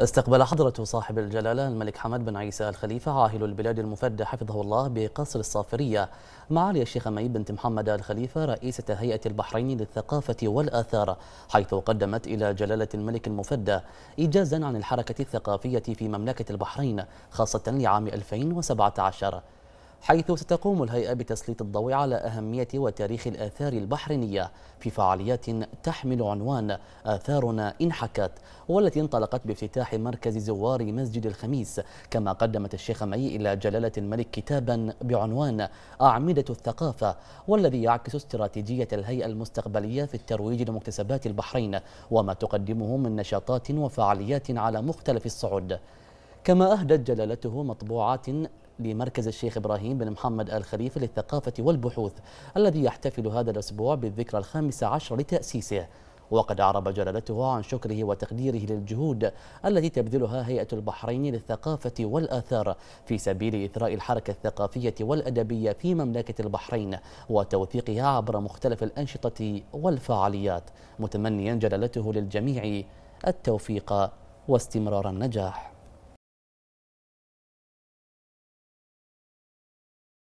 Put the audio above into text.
استقبل حضرة صاحب الجلالة الملك حمد بن عيسى الخليفة عاهل البلاد المفدى حفظه الله بقصر الصافرية معالي الشيخ مي بنت محمد الخليفة رئيسة هيئة البحرين للثقافة والآثار حيث قدمت إلى جلالة الملك المفدى إيجازا عن الحركة الثقافية في مملكة البحرين خاصة لعام 2017 حيث ستقوم الهيئة بتسليط الضوء على أهمية وتاريخ الآثار البحرينية في فعاليات تحمل عنوان آثارنا انحكت والتي انطلقت بافتتاح مركز زوار مسجد الخميس كما قدمت الشيخ مي إلى جلالة الملك كتابا بعنوان أعمدة الثقافة والذي يعكس استراتيجية الهيئة المستقبلية في الترويج لمكتسبات البحرين وما تقدمه من نشاطات وفعاليات على مختلف الصعود كما أهدت جلالته مطبوعات لمركز الشيخ إبراهيم بن محمد آل خليفة للثقافة والبحوث الذي يحتفل هذا الأسبوع بالذكرى الخامسة عشر لتأسيسه وقد أعرب جلالته عن شكره وتقديره للجهود التي تبذلها هيئة البحرين للثقافة والآثار في سبيل إثراء الحركة الثقافية والأدبية في مملكة البحرين وتوثيقها عبر مختلف الأنشطة والفعاليات متمنيا جلالته للجميع التوفيق واستمرار النجاح